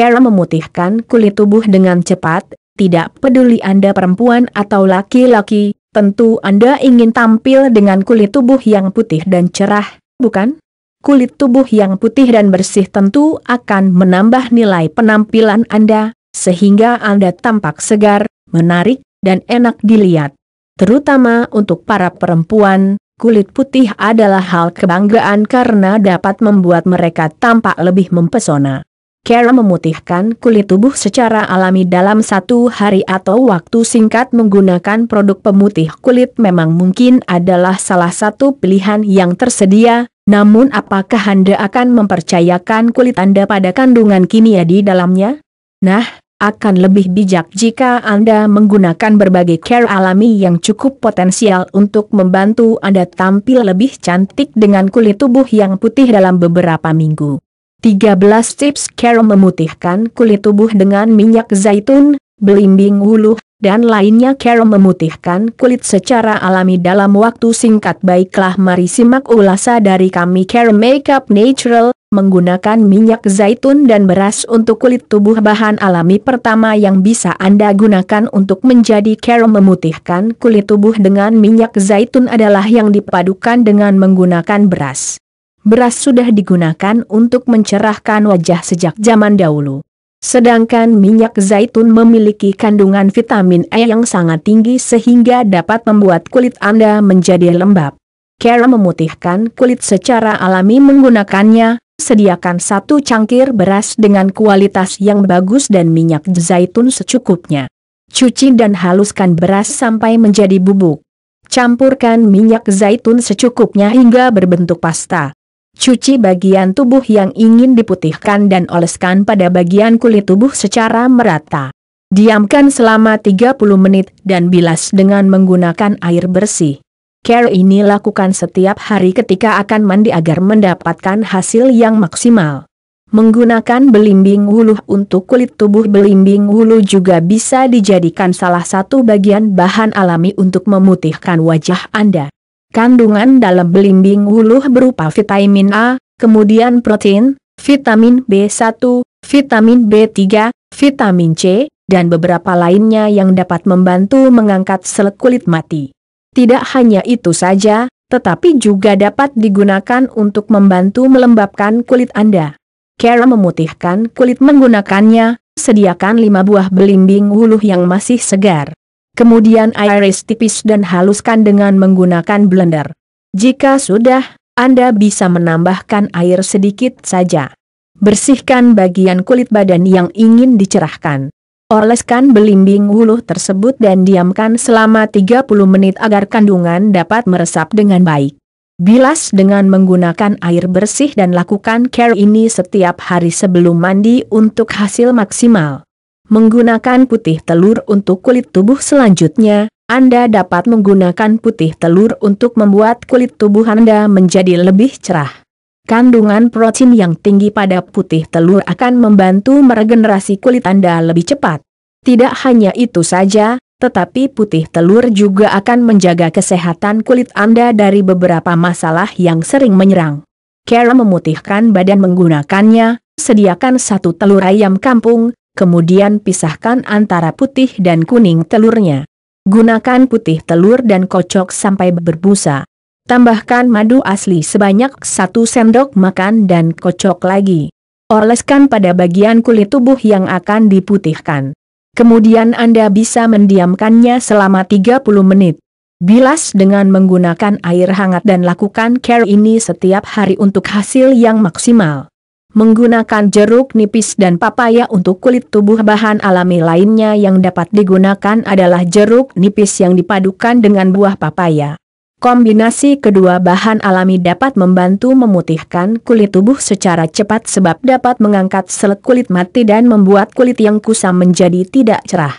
Kara memutihkan kulit tubuh dengan cepat, tidak peduli Anda perempuan atau laki-laki, tentu Anda ingin tampil dengan kulit tubuh yang putih dan cerah, bukan? Kulit tubuh yang putih dan bersih tentu akan menambah nilai penampilan Anda, sehingga Anda tampak segar, menarik, dan enak dilihat. Terutama untuk para perempuan, kulit putih adalah hal kebanggaan karena dapat membuat mereka tampak lebih mempesona. Cara memutihkan kulit tubuh secara alami dalam satu hari atau waktu singkat menggunakan produk pemutih kulit memang mungkin adalah salah satu pilihan yang tersedia, namun apakah Anda akan mempercayakan kulit Anda pada kandungan kimia di dalamnya? Nah, akan lebih bijak jika Anda menggunakan berbagai care alami yang cukup potensial untuk membantu Anda tampil lebih cantik dengan kulit tubuh yang putih dalam beberapa minggu. 13 tips care memutihkan kulit tubuh dengan minyak zaitun, belimbing hulu, dan lainnya care memutihkan kulit secara alami dalam waktu singkat baiklah mari simak ulasa dari kami care makeup natural, menggunakan minyak zaitun dan beras untuk kulit tubuh bahan alami pertama yang bisa Anda gunakan untuk menjadi care memutihkan kulit tubuh dengan minyak zaitun adalah yang dipadukan dengan menggunakan beras beras sudah digunakan untuk mencerahkan wajah sejak zaman dahulu. Sedangkan minyak zaitun memiliki kandungan vitamin E yang sangat tinggi sehingga dapat membuat kulit Anda menjadi lembab. Cara memutihkan kulit secara alami menggunakannya, sediakan satu cangkir beras dengan kualitas yang bagus dan minyak zaitun secukupnya. Cuci dan haluskan beras sampai menjadi bubuk. Campurkan minyak zaitun secukupnya hingga berbentuk pasta. Cuci bagian tubuh yang ingin diputihkan dan oleskan pada bagian kulit tubuh secara merata. Diamkan selama 30 menit dan bilas dengan menggunakan air bersih. Care ini lakukan setiap hari ketika akan mandi agar mendapatkan hasil yang maksimal. Menggunakan belimbing hulu untuk kulit tubuh belimbing hulu juga bisa dijadikan salah satu bagian bahan alami untuk memutihkan wajah Anda. Kandungan dalam belimbing wuluh berupa vitamin A, kemudian protein, vitamin B1, vitamin B3, vitamin C, dan beberapa lainnya yang dapat membantu mengangkat sel kulit mati. Tidak hanya itu saja, tetapi juga dapat digunakan untuk membantu melembabkan kulit Anda. Cara memutihkan kulit menggunakannya, sediakan 5 buah belimbing wuluh yang masih segar. Kemudian iris tipis dan haluskan dengan menggunakan blender. Jika sudah, Anda bisa menambahkan air sedikit saja. Bersihkan bagian kulit badan yang ingin dicerahkan. Oleskan belimbing wuluh tersebut dan diamkan selama 30 menit agar kandungan dapat meresap dengan baik. Bilas dengan menggunakan air bersih dan lakukan care ini setiap hari sebelum mandi untuk hasil maksimal. Menggunakan putih telur untuk kulit tubuh selanjutnya, Anda dapat menggunakan putih telur untuk membuat kulit tubuh Anda menjadi lebih cerah. Kandungan protein yang tinggi pada putih telur akan membantu meregenerasi kulit Anda lebih cepat. Tidak hanya itu saja, tetapi putih telur juga akan menjaga kesehatan kulit Anda dari beberapa masalah yang sering menyerang. Cara memutihkan badan menggunakannya, sediakan satu telur ayam kampung, kemudian pisahkan antara putih dan kuning telurnya. Gunakan putih telur dan kocok sampai berbusa. Tambahkan madu asli sebanyak satu sendok makan dan kocok lagi. Oleskan pada bagian kulit tubuh yang akan diputihkan. Kemudian Anda bisa mendiamkannya selama 30 menit. Bilas dengan menggunakan air hangat dan lakukan care ini setiap hari untuk hasil yang maksimal menggunakan jeruk nipis dan papaya untuk kulit tubuh bahan alami lainnya yang dapat digunakan adalah jeruk nipis yang dipadukan dengan buah papaya. Kombinasi kedua bahan alami dapat membantu memutihkan kulit tubuh secara cepat sebab dapat mengangkat sel kulit mati dan membuat kulit yang kusam menjadi tidak cerah.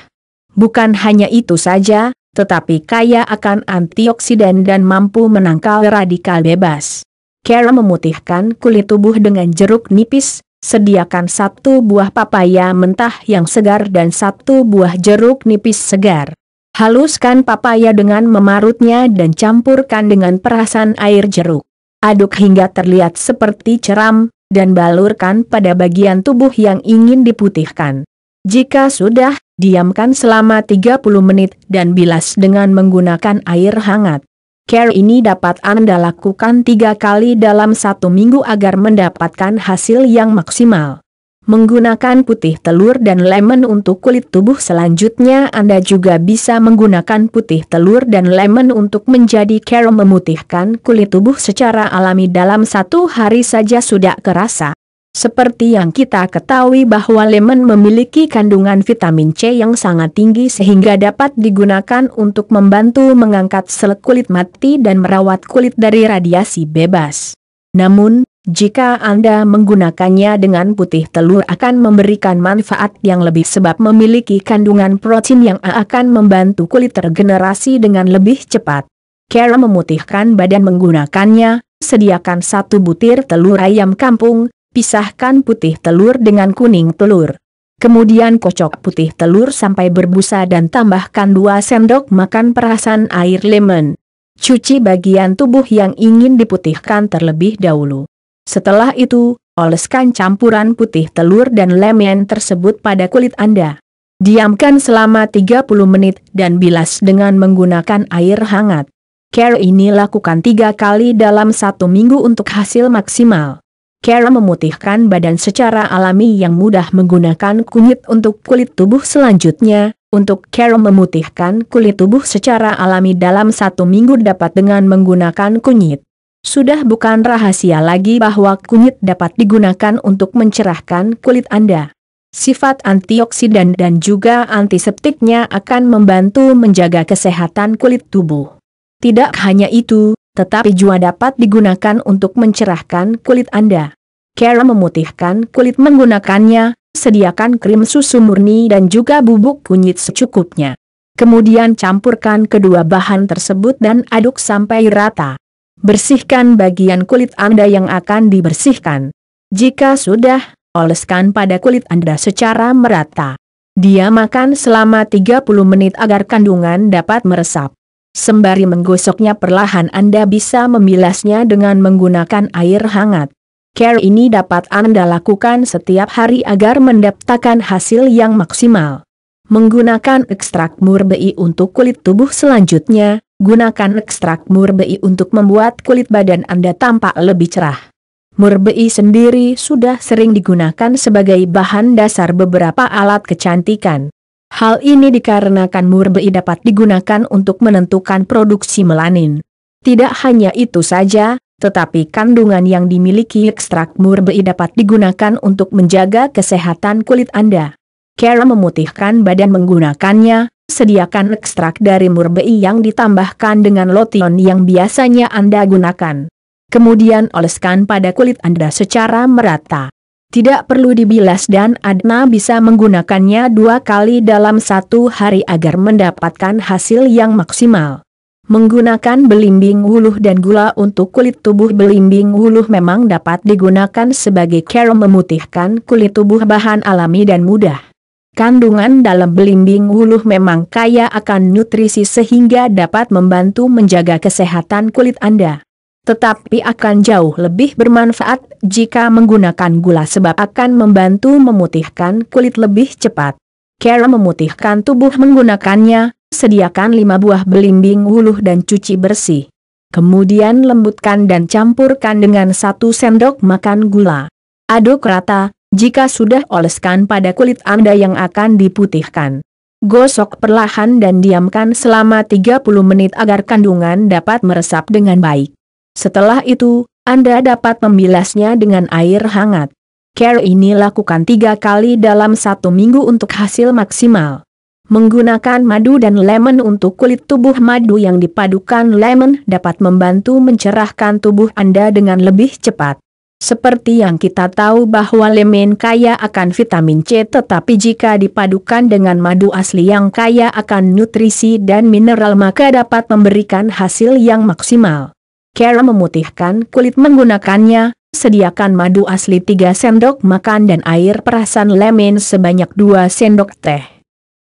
Bukan hanya itu saja, tetapi kaya akan antioksidan dan mampu menangkal radikal bebas. Kara memutihkan kulit tubuh dengan jeruk nipis, sediakan satu buah papaya mentah yang segar dan satu buah jeruk nipis segar. Haluskan papaya dengan memarutnya dan campurkan dengan perasan air jeruk. Aduk hingga terlihat seperti ceram, dan balurkan pada bagian tubuh yang ingin diputihkan. Jika sudah, diamkan selama 30 menit dan bilas dengan menggunakan air hangat. Care ini dapat Anda lakukan tiga kali dalam satu minggu agar mendapatkan hasil yang maksimal. Menggunakan putih telur dan lemon untuk kulit tubuh selanjutnya Anda juga bisa menggunakan putih telur dan lemon untuk menjadi care memutihkan kulit tubuh secara alami dalam satu hari saja sudah kerasa. Seperti yang kita ketahui bahwa lemon memiliki kandungan vitamin C yang sangat tinggi sehingga dapat digunakan untuk membantu mengangkat sel kulit mati dan merawat kulit dari radiasi bebas. Namun, jika Anda menggunakannya dengan putih telur akan memberikan manfaat yang lebih sebab memiliki kandungan protein yang akan membantu kulit tergenerasi dengan lebih cepat. Cara memutihkan badan menggunakannya, sediakan satu butir telur ayam kampung, Pisahkan putih telur dengan kuning telur. Kemudian kocok putih telur sampai berbusa dan tambahkan 2 sendok makan perasan air lemon. Cuci bagian tubuh yang ingin diputihkan terlebih dahulu. Setelah itu, oleskan campuran putih telur dan lemon tersebut pada kulit Anda. Diamkan selama 30 menit dan bilas dengan menggunakan air hangat. Care ini lakukan tiga kali dalam satu minggu untuk hasil maksimal. Kara memutihkan badan secara alami yang mudah menggunakan kunyit untuk kulit tubuh selanjutnya. Untuk Kara memutihkan kulit tubuh secara alami dalam satu minggu dapat dengan menggunakan kunyit. Sudah bukan rahasia lagi bahwa kunyit dapat digunakan untuk mencerahkan kulit Anda. Sifat antioksidan dan juga antiseptiknya akan membantu menjaga kesehatan kulit tubuh. Tidak hanya itu, tetapi juga dapat digunakan untuk mencerahkan kulit Anda. Cara memutihkan kulit menggunakannya, sediakan krim susu murni dan juga bubuk kunyit secukupnya. Kemudian campurkan kedua bahan tersebut dan aduk sampai rata. Bersihkan bagian kulit Anda yang akan dibersihkan. Jika sudah, oleskan pada kulit Anda secara merata. Dia makan selama 30 menit agar kandungan dapat meresap. Sembari menggosoknya perlahan Anda bisa membilasnya dengan menggunakan air hangat. Care ini dapat Anda lakukan setiap hari agar mendapatkan hasil yang maksimal. Menggunakan ekstrak murbei untuk kulit tubuh selanjutnya, gunakan ekstrak murbei untuk membuat kulit badan Anda tampak lebih cerah. Murbei sendiri sudah sering digunakan sebagai bahan dasar beberapa alat kecantikan. Hal ini dikarenakan murbei dapat digunakan untuk menentukan produksi melanin. Tidak hanya itu saja, tetapi kandungan yang dimiliki ekstrak murbei dapat digunakan untuk menjaga kesehatan kulit Anda. Cara memutihkan badan menggunakannya, sediakan ekstrak dari murbei yang ditambahkan dengan lotion yang biasanya Anda gunakan. Kemudian oleskan pada kulit Anda secara merata. Tidak perlu dibilas dan Adna bisa menggunakannya dua kali dalam satu hari agar mendapatkan hasil yang maksimal. Menggunakan belimbing wuluh dan gula untuk kulit tubuh belimbing wuluh memang dapat digunakan sebagai care memutihkan kulit tubuh bahan alami dan mudah. Kandungan dalam belimbing wuluh memang kaya akan nutrisi sehingga dapat membantu menjaga kesehatan kulit Anda. Tetapi akan jauh lebih bermanfaat jika menggunakan gula sebab akan membantu memutihkan kulit lebih cepat. Cara memutihkan tubuh menggunakannya, sediakan 5 buah belimbing wuluh dan cuci bersih. Kemudian lembutkan dan campurkan dengan 1 sendok makan gula. Aduk rata, jika sudah oleskan pada kulit Anda yang akan diputihkan. Gosok perlahan dan diamkan selama 30 menit agar kandungan dapat meresap dengan baik. Setelah itu, Anda dapat membilasnya dengan air hangat. Care ini lakukan tiga kali dalam satu minggu untuk hasil maksimal. Menggunakan madu dan lemon untuk kulit tubuh madu yang dipadukan lemon dapat membantu mencerahkan tubuh Anda dengan lebih cepat. Seperti yang kita tahu bahwa lemon kaya akan vitamin C tetapi jika dipadukan dengan madu asli yang kaya akan nutrisi dan mineral maka dapat memberikan hasil yang maksimal. Kara memutihkan kulit menggunakannya, sediakan madu asli 3 sendok makan dan air perasan lemon sebanyak 2 sendok teh.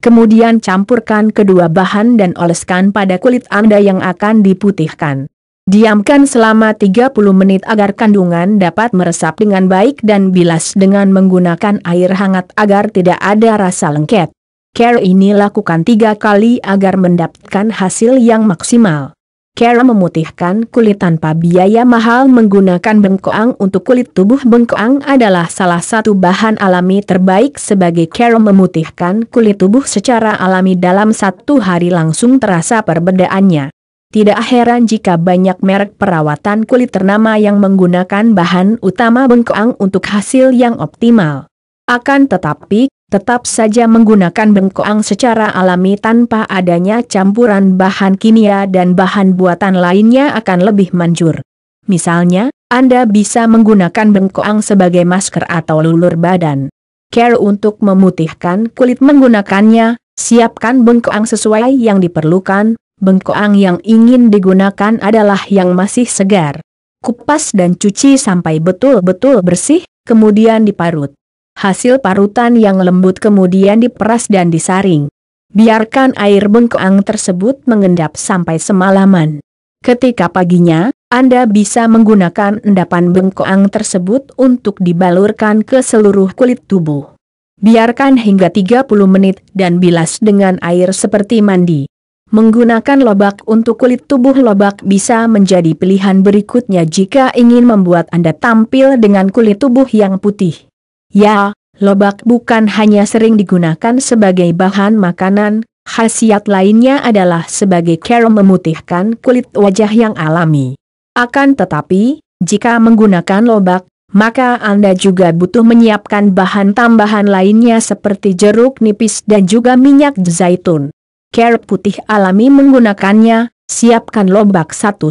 Kemudian campurkan kedua bahan dan oleskan pada kulit Anda yang akan diputihkan. Diamkan selama 30 menit agar kandungan dapat meresap dengan baik dan bilas dengan menggunakan air hangat agar tidak ada rasa lengket. Care ini lakukan tiga kali agar mendapatkan hasil yang maksimal. Cara memutihkan kulit tanpa biaya mahal menggunakan bengkoang untuk kulit tubuh bengkoang adalah salah satu bahan alami terbaik sebagai cara memutihkan kulit tubuh secara alami dalam satu hari langsung terasa perbedaannya. Tidak heran jika banyak merek perawatan kulit ternama yang menggunakan bahan utama bengkoang untuk hasil yang optimal. Akan tetapi, tetap saja menggunakan bengkoang secara alami tanpa adanya campuran bahan kimia dan bahan buatan lainnya akan lebih manjur. Misalnya, Anda bisa menggunakan bengkoang sebagai masker atau lulur badan. Care untuk memutihkan kulit menggunakannya, siapkan bengkoang sesuai yang diperlukan, bengkoang yang ingin digunakan adalah yang masih segar. Kupas dan cuci sampai betul-betul bersih, kemudian diparut hasil parutan yang lembut kemudian diperas dan disaring. Biarkan air bengkoang tersebut mengendap sampai semalaman. Ketika paginya, Anda bisa menggunakan endapan bengkoang tersebut untuk dibalurkan ke seluruh kulit tubuh. Biarkan hingga 30 menit dan bilas dengan air seperti mandi. Menggunakan lobak untuk kulit tubuh lobak bisa menjadi pilihan berikutnya jika ingin membuat Anda tampil dengan kulit tubuh yang putih. Ya, lobak bukan hanya sering digunakan sebagai bahan makanan, khasiat lainnya adalah sebagai care memutihkan kulit wajah yang alami. Akan tetapi, jika menggunakan lobak, maka Anda juga butuh menyiapkan bahan tambahan lainnya seperti jeruk nipis dan juga minyak zaitun. Care putih alami menggunakannya, siapkan lobak 1-2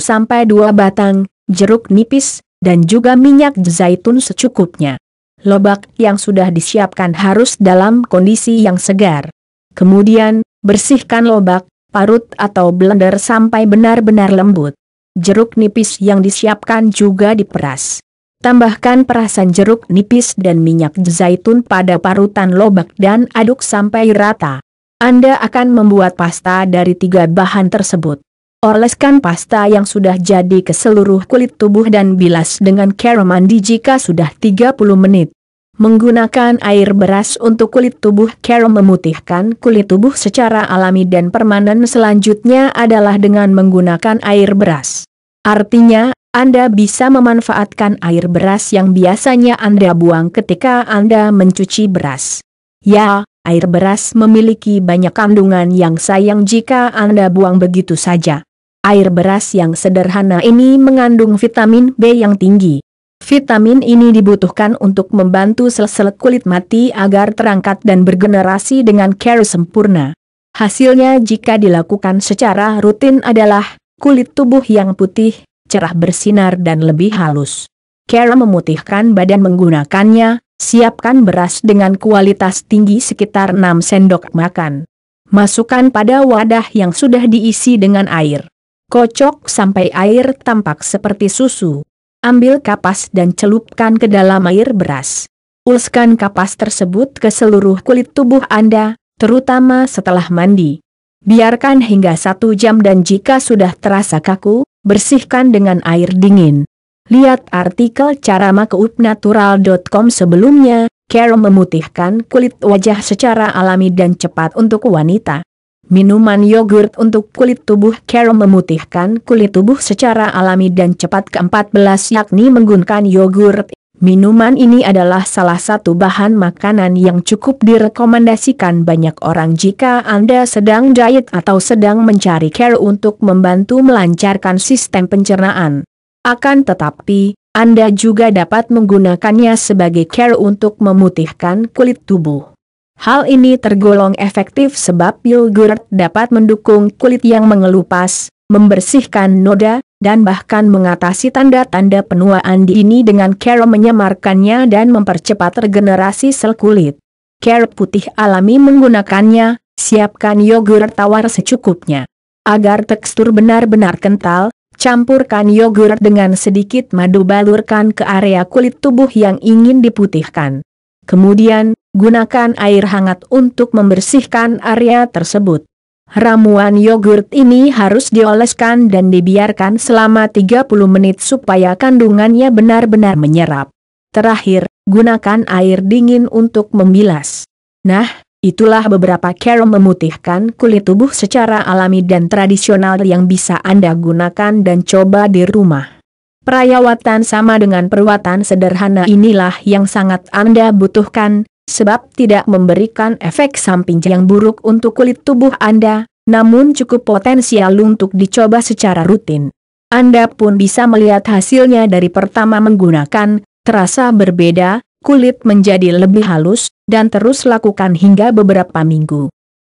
batang, jeruk nipis, dan juga minyak zaitun secukupnya lobak yang sudah disiapkan harus dalam kondisi yang segar. Kemudian, bersihkan lobak, parut atau blender sampai benar-benar lembut. Jeruk nipis yang disiapkan juga diperas. Tambahkan perasan jeruk nipis dan minyak zaitun pada parutan lobak dan aduk sampai rata. Anda akan membuat pasta dari tiga bahan tersebut. Oleskan pasta yang sudah jadi ke seluruh kulit tubuh dan bilas dengan care mandi jika sudah 30 menit. Menggunakan air beras untuk kulit tubuh Carol memutihkan kulit tubuh secara alami dan permanen selanjutnya adalah dengan menggunakan air beras. Artinya, Anda bisa memanfaatkan air beras yang biasanya Anda buang ketika Anda mencuci beras. Ya, air beras memiliki banyak kandungan yang sayang jika Anda buang begitu saja. Air beras yang sederhana ini mengandung vitamin B yang tinggi Vitamin ini dibutuhkan untuk membantu sel-sel kulit mati agar terangkat dan bergenerasi dengan care sempurna. Hasilnya jika dilakukan secara rutin adalah kulit tubuh yang putih, cerah bersinar dan lebih halus. Care memutihkan badan menggunakannya, siapkan beras dengan kualitas tinggi sekitar 6 sendok makan. Masukkan pada wadah yang sudah diisi dengan air. Kocok sampai air tampak seperti susu. Ambil kapas dan celupkan ke dalam air beras. Uluskan kapas tersebut ke seluruh kulit tubuh Anda, terutama setelah mandi. Biarkan hingga satu jam dan jika sudah terasa kaku, bersihkan dengan air dingin. Lihat artikel cara makeupnatural.com sebelumnya, Carol memutihkan kulit wajah secara alami dan cepat untuk wanita. Minuman yogurt untuk kulit tubuh Carol memutihkan kulit tubuh secara alami dan cepat ke-14 yakni menggunakan yogurt. Minuman ini adalah salah satu bahan makanan yang cukup direkomendasikan banyak orang jika Anda sedang diet atau sedang mencari care untuk membantu melancarkan sistem pencernaan. Akan tetapi, Anda juga dapat menggunakannya sebagai care untuk memutihkan kulit tubuh. Hal ini tergolong efektif sebab yogurt dapat mendukung kulit yang mengelupas, membersihkan noda, dan bahkan mengatasi tanda-tanda penuaan di ini dengan cara menyamarkannya dan mempercepat regenerasi sel kulit. Care putih alami menggunakannya, siapkan yogurt tawar secukupnya. Agar tekstur benar-benar kental, campurkan yogurt dengan sedikit madu balurkan ke area kulit tubuh yang ingin diputihkan. Kemudian, Gunakan air hangat untuk membersihkan area tersebut. Ramuan yogurt ini harus dioleskan dan dibiarkan selama 30 menit supaya kandungannya benar-benar menyerap. Terakhir, gunakan air dingin untuk membilas. Nah, itulah beberapa cara memutihkan kulit tubuh secara alami dan tradisional yang bisa Anda gunakan dan coba di rumah. Perawatan sama dengan perawatan sederhana inilah yang sangat Anda butuhkan, sebab tidak memberikan efek samping yang buruk untuk kulit tubuh Anda, namun cukup potensial untuk dicoba secara rutin. Anda pun bisa melihat hasilnya dari pertama menggunakan, terasa berbeda, kulit menjadi lebih halus, dan terus lakukan hingga beberapa minggu.